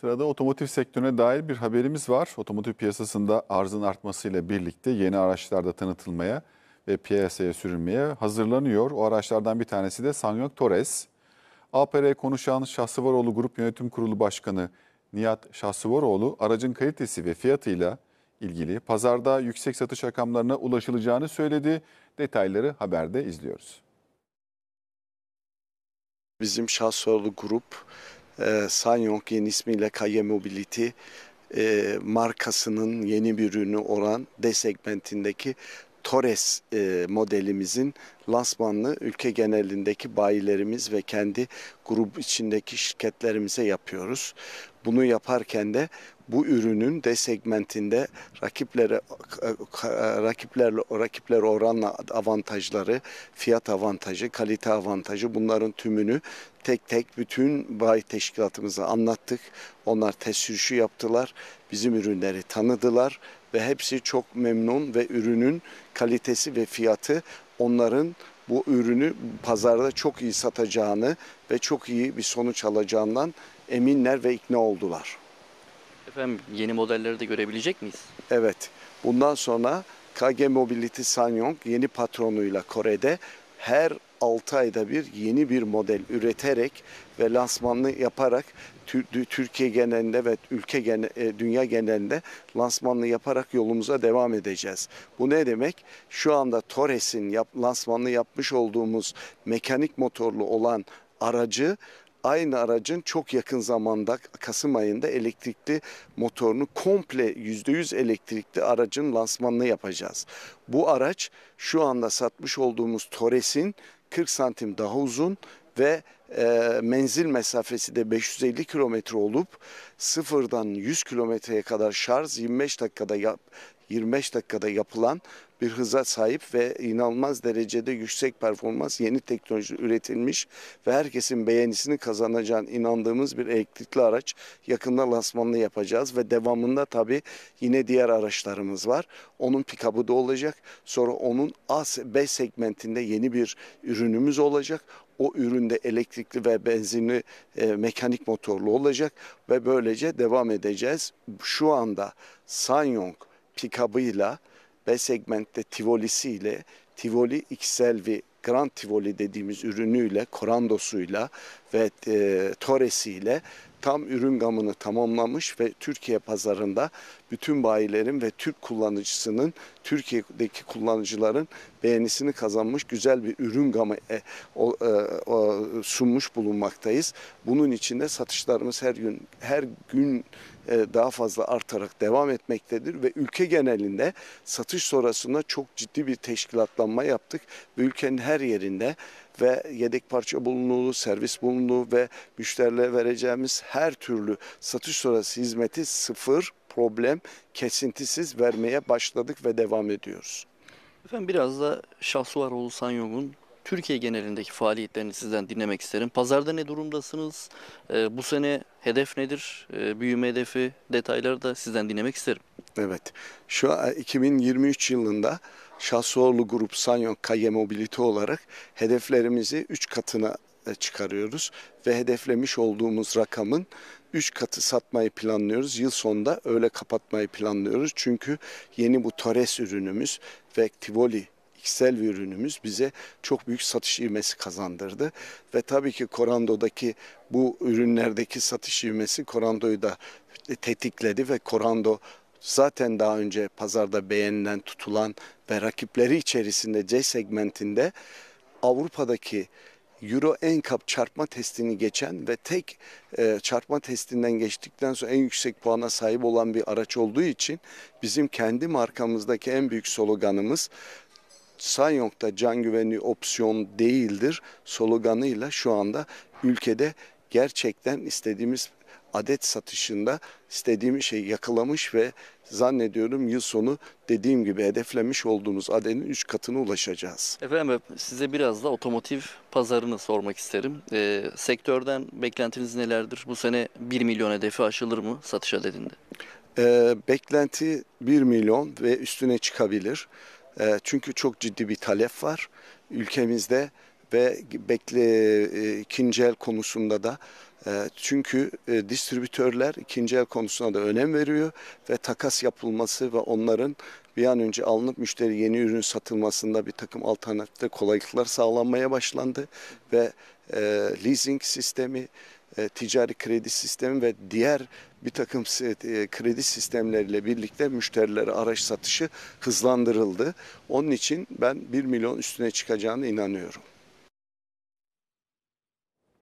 Sırada otomotiv sektörüne dair bir haberimiz var. Otomotiv piyasasında arzın artmasıyla birlikte yeni araçlar da tanıtılmaya ve piyasaya sürülmeye hazırlanıyor. O araçlardan bir tanesi de Sanyok Torres. APR konuşan Şahsıvaroğlu Grup Yönetim Kurulu Başkanı Nihat Şahsıvaroğlu aracın kalitesi ve fiyatıyla ilgili pazarda yüksek satış rakamlarına ulaşılacağını söyledi. Detayları haberde izliyoruz. Bizim Şahsıvaroğlu Grup e, ee, Sanyong yeni ismiyle Kaye Mobility e, markasının yeni bir ürünü olan D segmentindeki Torres e, modelimizin lansmanını ülke genelindeki bayilerimiz ve kendi grup içindeki şirketlerimize yapıyoruz. Bunu yaparken de bu ürünün de segmentinde rakiplere e, rakiplerle rakipler oranla avantajları, fiyat avantajı, kalite avantajı bunların tümünü tek tek bütün bay teşkilatımıza anlattık. Onlar test sürüşü yaptılar. Bizim ürünleri tanıdılar ve hepsi çok memnun ve ürünün kalitesi ve fiyatı onların bu ürünü pazarda çok iyi satacağını ve çok iyi bir sonuç alacağından eminler ve ikna oldular. Efendim yeni modelleri de görebilecek miyiz? Evet. Bundan sonra KG Mobility Sanyong yeni patronuyla Kore'de her 6 ayda bir yeni bir model üreterek ve lansmanını yaparak Türkiye genelinde ve ülke genel, e, dünya genelinde lansmanını yaparak yolumuza devam edeceğiz. Bu ne demek? Şu anda Torres'in yap, lansmanını yapmış olduğumuz mekanik motorlu olan aracı aynı aracın çok yakın zamanda Kasım ayında elektrikli motorunu komple %100 elektrikli aracın lansmanını yapacağız. Bu araç şu anda satmış olduğumuz Torres'in 40 santim daha uzun ve e, menzil mesafesi de 550 kilometre olup sıfırdan 100 kilometreye kadar şarj 25 dakikada yap, 25 dakikada yapılan bir hıza sahip ve inanılmaz derecede yüksek performans yeni teknoloji üretilmiş ve herkesin beğenisini kazanacağına inandığımız bir elektrikli araç yakında lansmanını yapacağız ve devamında tabii yine diğer araçlarımız var. Onun pikabı da olacak. Sonra onun A, B segmentinde yeni bir ürünümüz olacak o üründe elektrikli ve benzinli e, mekanik motorlu olacak ve böylece devam edeceğiz. Şu anda Sanyong pikabıyla B segmentte Tivolisi ile Tivoli XL ve Grand Tivoli dediğimiz ürünüyle, Corandosuyla ve e, Torresiyle tam ürün gamını tamamlamış ve Türkiye pazarında bütün bayilerin ve Türk kullanıcısının, Türkiye'deki kullanıcıların beğenisini kazanmış güzel bir ürün gamı e, o, e, o, sunmuş bulunmaktayız. Bunun için de satışlarımız her gün her gün e, daha fazla artarak devam etmektedir ve ülke genelinde satış sonrasında çok ciddi bir teşkilatlanma yaptık ve ülkenin her yerinde ve yedek parça bulunduğu, servis bulunduğu ve müşterilere vereceğimiz her türlü satış sonrası hizmeti sıfır problem kesintisiz vermeye başladık ve devam ediyoruz. Efendim biraz da Şahsuvar Oğlu Türkiye genelindeki faaliyetlerini sizden dinlemek isterim. Pazarda ne durumdasınız? E, bu sene hedef nedir? E, büyüme hedefi, detayları da sizden dinlemek isterim. Evet, şu 2023 yılında Şahsuoğlu Grup Sanyon KY Mobility olarak hedeflerimizi 3 katına e, çıkarıyoruz ve hedeflemiş olduğumuz rakamın 3 katı satmayı planlıyoruz. Yıl sonunda öyle kapatmayı planlıyoruz. Çünkü yeni bu Torres ürünümüz ve Tivoli kişisel ürünümüz bize çok büyük satış ivmesi kazandırdı. Ve tabii ki Korando'daki bu ürünlerdeki satış ivmesi Korando'yu da tetikledi ve Korando zaten daha önce pazarda beğenilen, tutulan ve rakipleri içerisinde C segmentinde Avrupa'daki Euro NCAP çarpma testini geçen ve tek e, çarpma testinden geçtikten sonra en yüksek puana sahip olan bir araç olduğu için bizim kendi markamızdaki en büyük sloganımız Sanyok'ta can güvenliği opsiyon değildir sloganıyla şu anda ülkede gerçekten istediğimiz adet satışında istediğim şeyi yakalamış ve zannediyorum yıl sonu dediğim gibi hedeflemiş olduğumuz adenin 3 katına ulaşacağız. Efendim size biraz da otomotiv pazarını sormak isterim. E, sektörden beklentiniz nelerdir? Bu sene 1 milyon hedefi aşılır mı satış adedinde? E, beklenti 1 milyon ve üstüne çıkabilir. E, çünkü çok ciddi bir talep var. Ülkemizde ve bekle e, ikinci el konusunda da e, çünkü e, distribütörler ikinci el konusuna da önem veriyor ve takas yapılması ve onların bir an önce alınıp müşteri yeni ürün satılmasında bir takım alternatifte kolaylıklar sağlanmaya başlandı ve e, leasing sistemi e, ticari kredi sistemi ve diğer bir takım e, kredi sistemleriyle birlikte müşterilere araç satışı hızlandırıldı. Onun için ben 1 milyon üstüne çıkacağını inanıyorum.